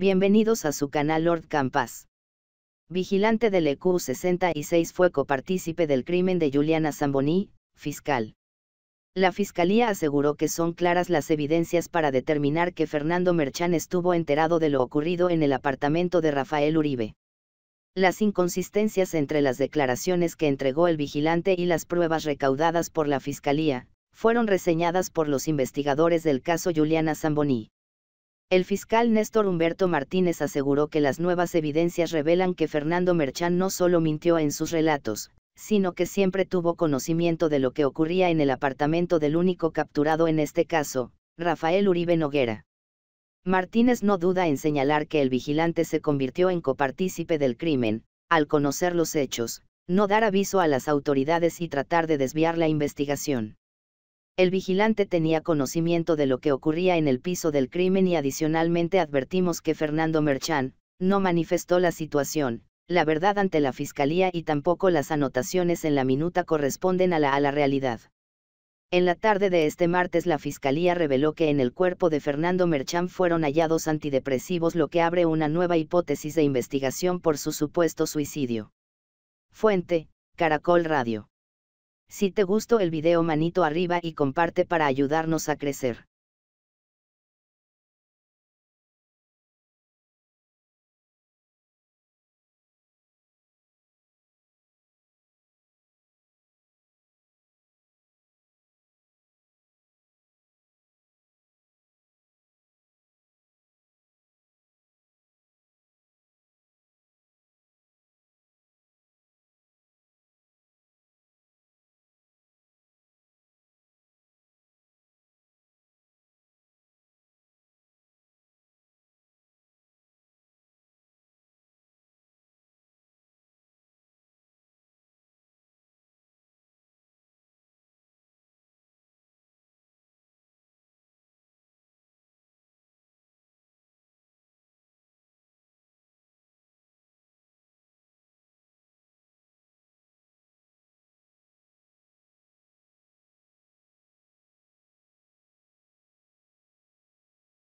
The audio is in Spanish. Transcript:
Bienvenidos a su canal Lord Campas. Vigilante del EQ66 fue copartícipe del crimen de Juliana Zamboni, fiscal. La fiscalía aseguró que son claras las evidencias para determinar que Fernando Merchán estuvo enterado de lo ocurrido en el apartamento de Rafael Uribe. Las inconsistencias entre las declaraciones que entregó el vigilante y las pruebas recaudadas por la fiscalía, fueron reseñadas por los investigadores del caso Juliana Zamboni. El fiscal Néstor Humberto Martínez aseguró que las nuevas evidencias revelan que Fernando Merchán no solo mintió en sus relatos, sino que siempre tuvo conocimiento de lo que ocurría en el apartamento del único capturado en este caso, Rafael Uribe Noguera. Martínez no duda en señalar que el vigilante se convirtió en copartícipe del crimen, al conocer los hechos, no dar aviso a las autoridades y tratar de desviar la investigación. El vigilante tenía conocimiento de lo que ocurría en el piso del crimen y adicionalmente advertimos que Fernando Merchán, no manifestó la situación, la verdad ante la Fiscalía y tampoco las anotaciones en la minuta corresponden a la, a la realidad. En la tarde de este martes la Fiscalía reveló que en el cuerpo de Fernando Merchán fueron hallados antidepresivos lo que abre una nueva hipótesis de investigación por su supuesto suicidio. Fuente, Caracol Radio. Si te gustó el video manito arriba y comparte para ayudarnos a crecer.